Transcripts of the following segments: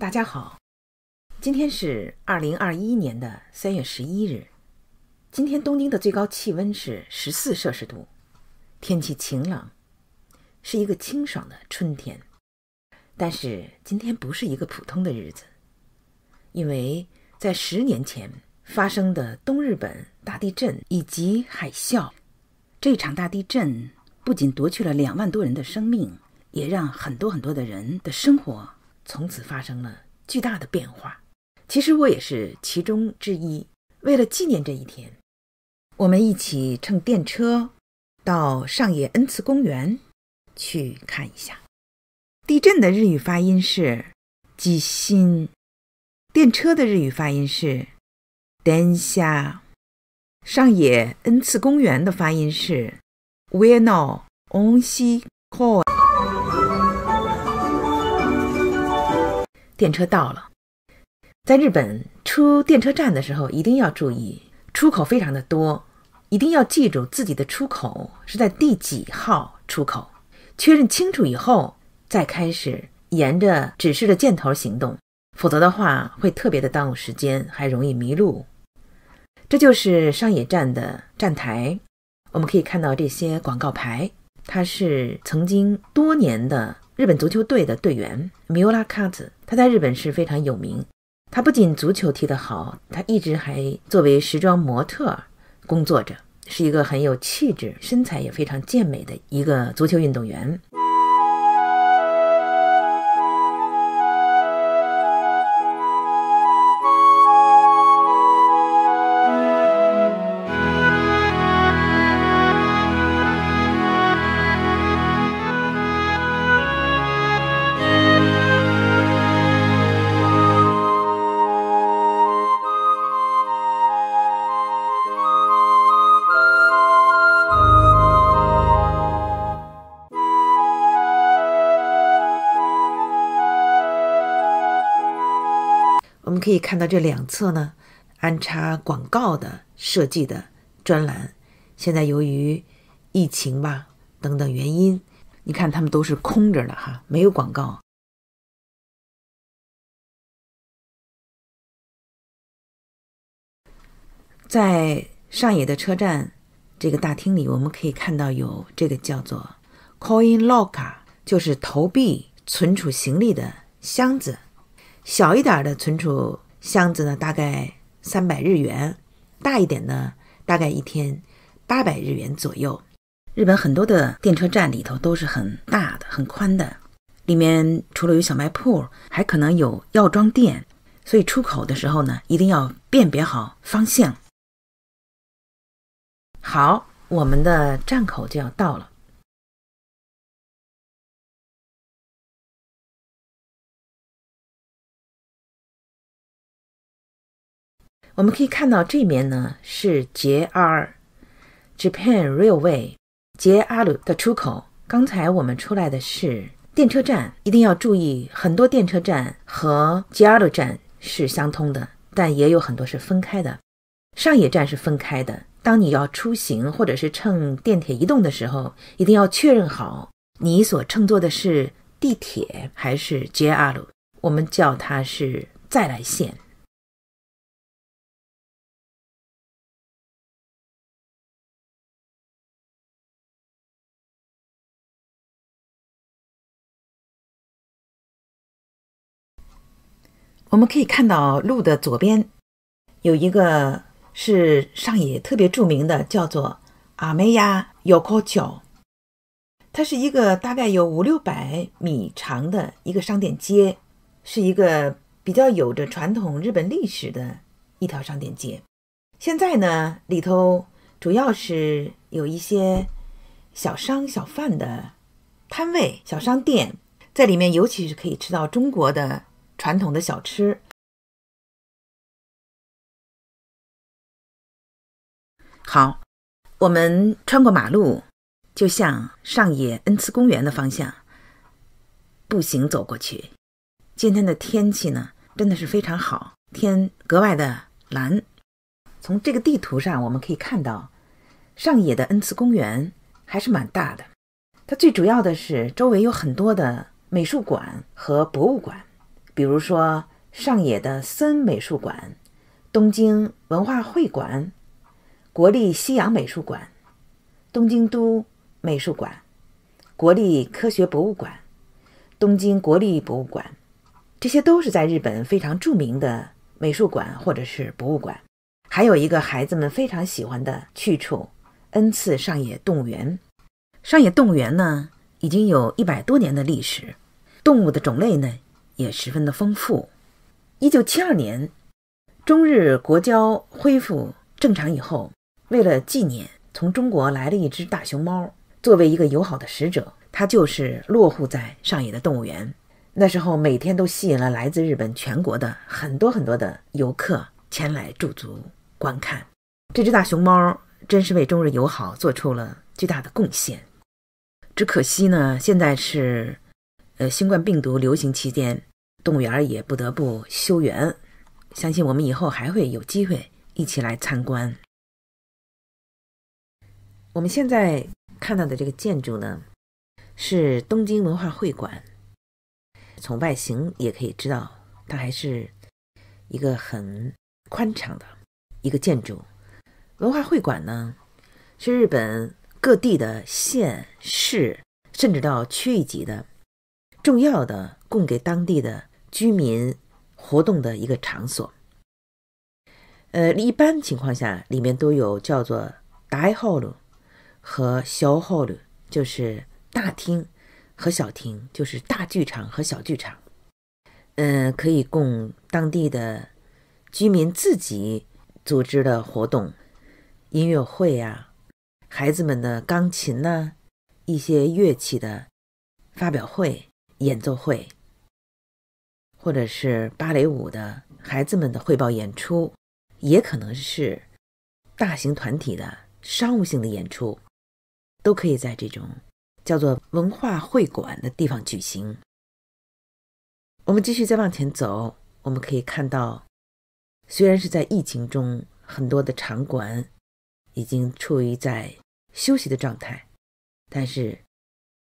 大家好，今天是二零二一年的三月十一日。今天东京的最高气温是十四摄氏度，天气晴朗，是一个清爽的春天。但是今天不是一个普通的日子，因为在十年前发生的东日本大地震以及海啸，这场大地震不仅夺去了两万多人的生命，也让很多很多的人的生活。从此发生了巨大的变化。其实我也是其中之一。为了纪念这一天，我们一起乘电车到上野恩赐公园去看一下。地震的日语发音是“纪心”，电车的日语发音是“电下”，上野恩赐公园的发音是“维诺恩西科尔”。电车到了，在日本出电车站的时候，一定要注意出口非常的多，一定要记住自己的出口是在第几号出口，确认清楚以后再开始沿着指示的箭头行动，否则的话会特别的耽误时间，还容易迷路。这就是上野站的站台，我们可以看到这些广告牌，它是曾经多年的。日本足球队的队员米欧拉卡子，他在日本是非常有名。他不仅足球踢得好，他一直还作为时装模特工作着，是一个很有气质、身材也非常健美的一个足球运动员。看到这两侧呢，安插广告的设计的专栏，现在由于疫情吧等等原因，你看他们都是空着的哈，没有广告。在上野的车站这个大厅里，我们可以看到有这个叫做 coin locker，就是投币存储行李的箱子，小一点的存储。箱子呢，大概三百日元；大一点呢，大概一天八百日元左右。日本很多的电车站里头都是很大的、很宽的，里面除了有小卖铺，还可能有药妆店，所以出口的时候呢，一定要辨别好方向。好，我们的站口就要到了。我们可以看到这面呢是 JR，Japan Railway，JR 的出口。刚才我们出来的是电车站，一定要注意，很多电车站和 JR 站是相通的，但也有很多是分开的。上野站是分开的。当你要出行或者是乘地铁移动的时候，一定要确认好你所乘坐的是地铁还是 JR，我们叫它是再来线。我们可以看到路的左边有一个是上野特别著名的，叫做阿美亚腰高桥。它是一个大概有五六百米长的一个商店街，是一个比较有着传统日本历史的一条商店街。现在呢，里头主要是有一些小商小贩的摊位、小商店在里面，尤其是可以吃到中国的。传统的小吃，好，我们穿过马路，就向上野恩赐公园的方向步行走过去。今天的天气呢，真的是非常好，天格外的蓝。从这个地图上我们可以看到，上野的恩赐公园还是蛮大的，它最主要的是周围有很多的美术馆和博物馆。比如说上野的森美术馆、东京文化会馆、国立西洋美术馆、东京都美术馆、国立科学博物馆、东京国立博物馆，这些都是在日本非常著名的美术馆或者是博物馆。还有一个孩子们非常喜欢的去处——恩赐上野动物园。上野动物园呢，已经有一百多年的历史，动物的种类呢。也十分的丰富。一九七二年，中日国交恢复正常以后，为了纪念，从中国来了一只大熊猫，作为一个友好的使者，它就是落户在上野的动物园。那时候，每天都吸引了来自日本全国的很多很多的游客前来驻足观看。这只大熊猫真是为中日友好做出了巨大的贡献。只可惜呢，现在是呃新冠病毒流行期间。动物园也不得不修园，相信我们以后还会有机会一起来参观。我们现在看到的这个建筑呢，是东京文化会馆。从外形也可以知道，它还是一个很宽敞的一个建筑。文化会馆呢，是日本各地的县市，甚至到区域级的重要的供给当地的。居民活动的一个场所。呃，一般情况下，里面都有叫做大 hall 和小 hall，就是大厅和小厅，就是大剧场和小剧场。嗯，可以供当地的居民自己组织的活动，音乐会啊，孩子们的钢琴呢，一些乐器的发表会、演奏会。或者是芭蕾舞的孩子们的汇报演出，也可能是大型团体的商务性的演出，都可以在这种叫做文化会馆的地方举行。我们继续再往前走，我们可以看到，虽然是在疫情中，很多的场馆已经处于在休息的状态，但是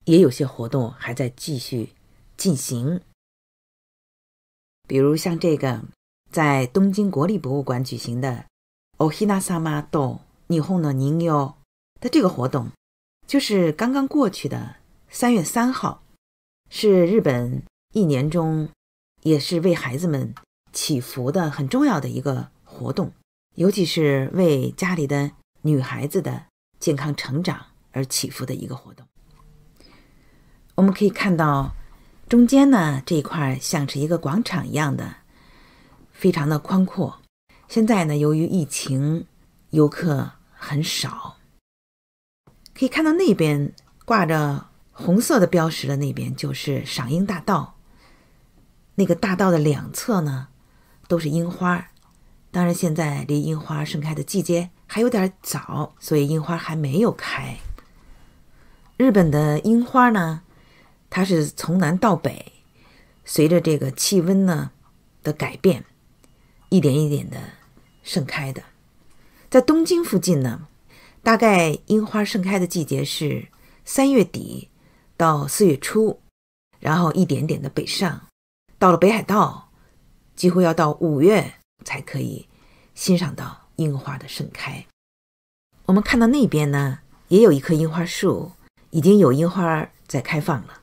也有些活动还在继续进行。比如像这个，在东京国立博物馆举行的 “Ohina s a m a d o ni Hono niyo” 的这个活动，就是刚刚过去的三月三号，是日本一年中也是为孩子们祈福的很重要的一个活动，尤其是为家里的女孩子的健康成长而祈福的一个活动。我们可以看到。中间呢这一块像是一个广场一样的，非常的宽阔。现在呢，由于疫情，游客很少。可以看到那边挂着红色的标识的那边就是赏樱大道。那个大道的两侧呢都是樱花，当然现在离樱花盛开的季节还有点早，所以樱花还没有开。日本的樱花呢？它是从南到北，随着这个气温呢的改变，一点一点的盛开的。在东京附近呢，大概樱花盛开的季节是三月底到四月初，然后一点点的北上，到了北海道，几乎要到五月才可以欣赏到樱花的盛开。我们看到那边呢，也有一棵樱花树，已经有樱花在开放了。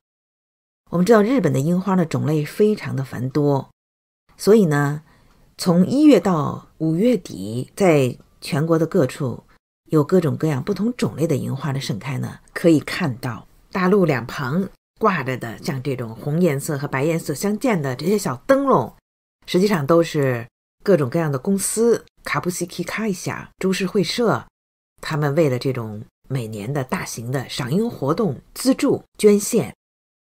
我们知道日本的樱花呢种类非常的繁多，所以呢，从一月到五月底，在全国的各处有各种各样不同种类的樱花的盛开呢，可以看到大路两旁挂着的像这种红颜色和白颜色相间的这些小灯笼，实际上都是各种各样的公司卡布奇奇卡一下株式会社，他们为了这种每年的大型的赏樱活动资助捐献。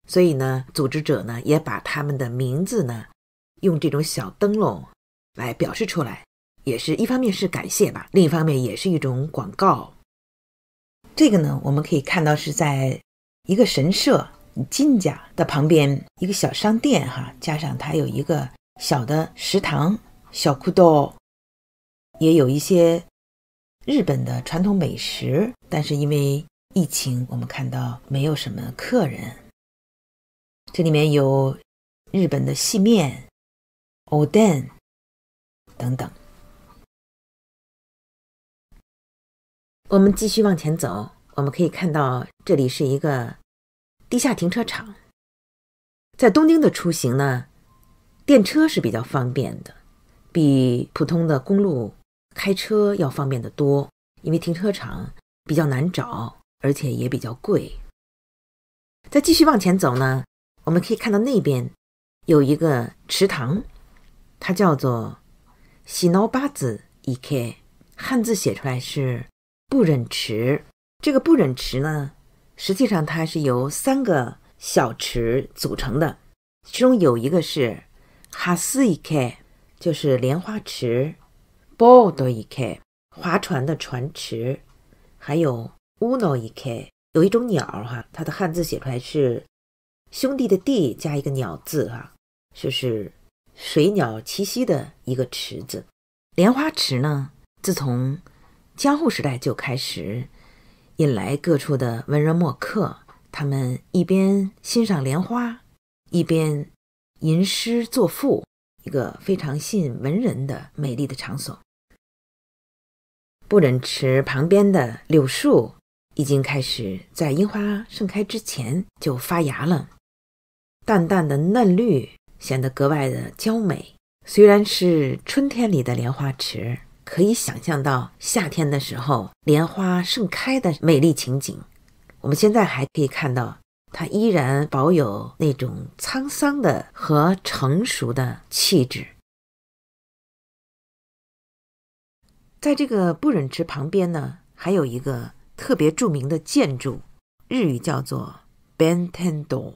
所以呢，组织者呢也把他们的名字呢用这种小灯笼来表示出来，也是一方面是感谢吧，另一方面也是一种广告。这个呢，我们可以看到是在一个神社金家的旁边一个小商店哈，加上它有一个小的食堂小库豆，也有一些日本的传统美食，但是因为疫情，我们看到没有什么客人。这里面有日本的细面、oden 等等。我们继续往前走，我们可以看到这里是一个地下停车场。在东京的出行呢，电车是比较方便的，比普通的公路开车要方便得多。因为停车场比较难找，而且也比较贵。再继续往前走呢。我们可以看到那边有一个池塘，它叫做喜脑八子一 k”，汉字写出来是不忍池。这个不忍池呢，实际上它是由三个小池组成的，其中有一个是哈斯一 k”，就是莲花池；宝多一 k”，划船的船池；还有乌脑一 k”。有一种鸟哈，它的汉字写出来是。兄弟的“弟”加一个鸟字，啊，就是水鸟栖息的一个池子。莲花池呢，自从江户时代就开始引来各处的文人墨客，他们一边欣赏莲花，一边吟诗作赋，一个非常吸引文人的美丽的场所。不忍池旁边的柳树已经开始在樱花盛开之前就发芽了。淡淡的嫩绿显得格外的娇美。虽然是春天里的莲花池，可以想象到夏天的时候莲花盛开的美丽情景。我们现在还可以看到，它依然保有那种沧桑的和成熟的气质。在这个不忍池旁边呢，还有一个特别著名的建筑，日语叫做 Bentendo。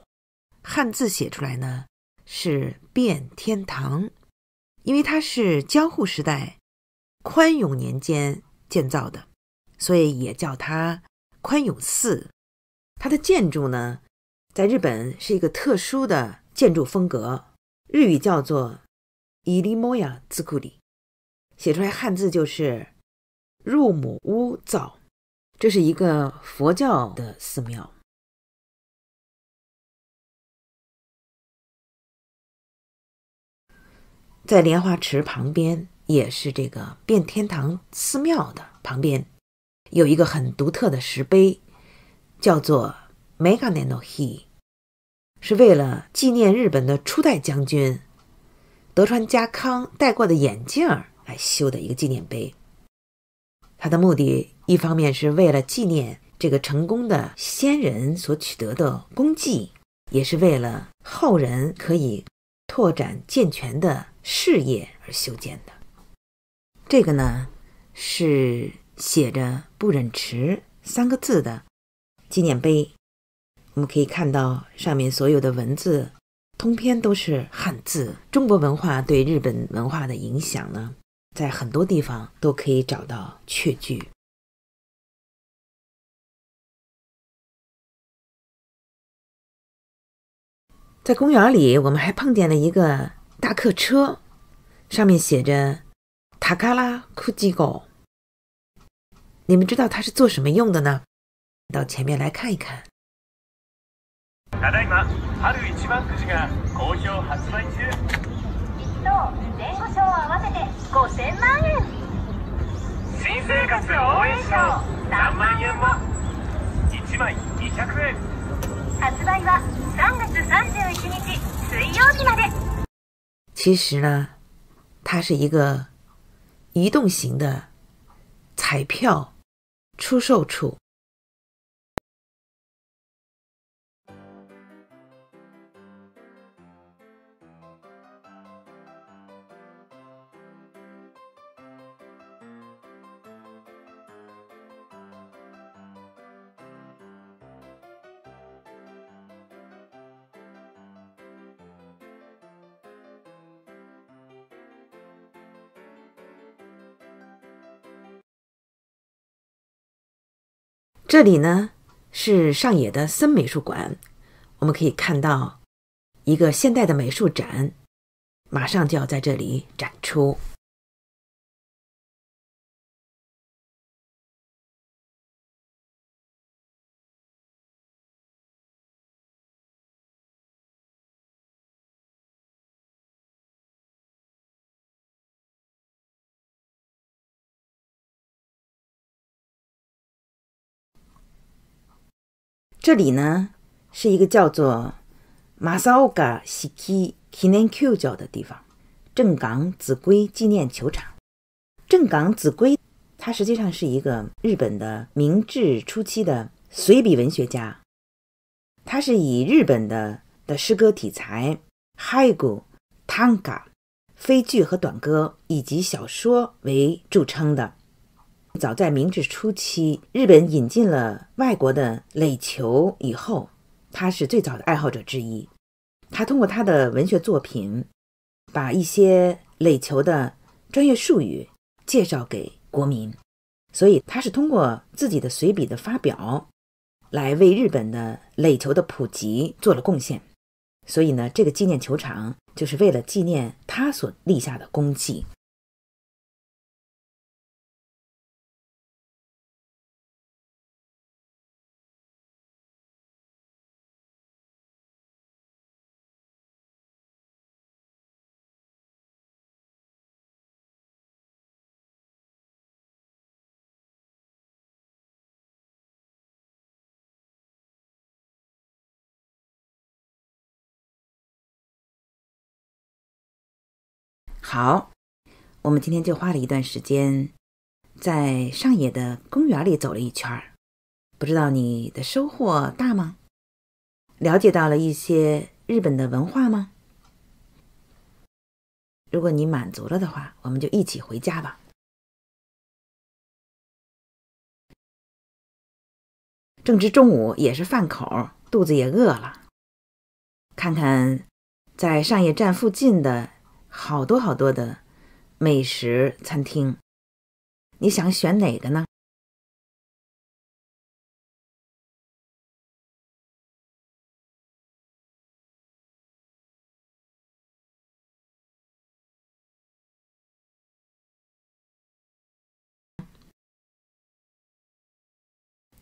汉字写出来呢，是遍天堂，因为它是江户时代宽永年间建造的，所以也叫它宽永寺。它的建筑呢，在日本是一个特殊的建筑风格，日语叫做伊里摩呀兹库里，写出来汉字就是入母屋造，这是一个佛教的寺庙。在莲花池旁边，也是这个遍天堂寺庙的旁边，有一个很独特的石碑，叫做 “Megane no He”，是为了纪念日本的初代将军德川家康戴过的眼镜儿来修的一个纪念碑。他的目的，一方面是为了纪念这个成功的先人所取得的功绩，也是为了后人可以拓展健全的。事业而修建的，这个呢是写着“不忍池”三个字的纪念碑。我们可以看到上面所有的文字，通篇都是汉字。中国文化对日本文化的影响呢，在很多地方都可以找到确据。在公园里，我们还碰见了一个。大客车上面写着“塔卡拉库吉狗”，你们知道它是做什么用的呢？到前面来看一看。だいま春一が好評発売中，一张，全部票加在一起五千万円新生活奖，三万円元一张，二百円発売は三月三十一日，水曜日まで。其实呢，它是一个移动型的彩票出售处。这里呢是上野的森美术馆，我们可以看到一个现代的美术展，马上就要在这里展出。这里呢，是一个叫做马萨 s a 西 ga Shiki n e n k 教的地方，正港子规纪念球场。正港子规，他实际上是一个日本的明治初期的随笔文学家，他是以日本的的诗歌题材嗨句、汤嘎、非剧和短歌，以及小说为著称的。早在明治初期，日本引进了外国的垒球以后，他是最早的爱好者之一。他通过他的文学作品，把一些垒球的专业术语介绍给国民，所以他是通过自己的随笔的发表，来为日本的垒球的普及做了贡献。所以呢，这个纪念球场就是为了纪念他所立下的功绩。好，我们今天就花了一段时间，在上野的公园里走了一圈儿。不知道你的收获大吗？了解到了一些日本的文化吗？如果你满足了的话，我们就一起回家吧。正值中午，也是饭口，肚子也饿了。看看，在上野站附近的。好多好多的美食餐厅，你想选哪个呢？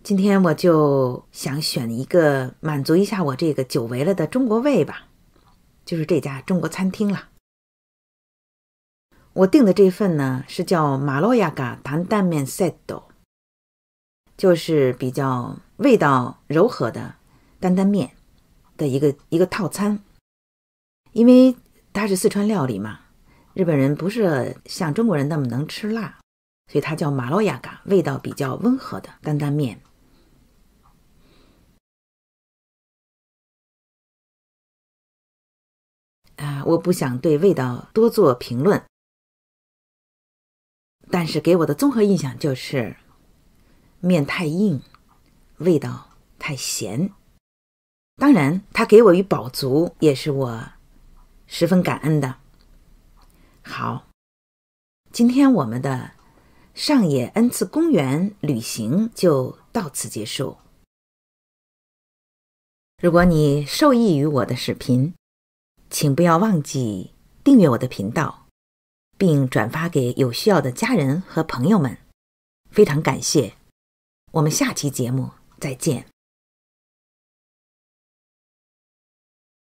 今天我就想选一个满足一下我这个久违了的中国味吧，就是这家中国餐厅了。我订的这份呢是叫马洛亚嘎担担面赛斗，就是比较味道柔和的担担面的一个一个套餐。因为它是四川料理嘛，日本人不是像中国人那么能吃辣，所以它叫马洛亚嘎，味道比较温和的担担面。啊，我不想对味道多做评论。但是给我的综合印象就是面太硬，味道太咸。当然，他给我与饱足，也是我十分感恩的。好，今天我们的上野恩赐公园旅行就到此结束。如果你受益于我的视频，请不要忘记订阅我的频道。并转发给有需要的家人和朋友们，非常感谢。我们下期节目再见。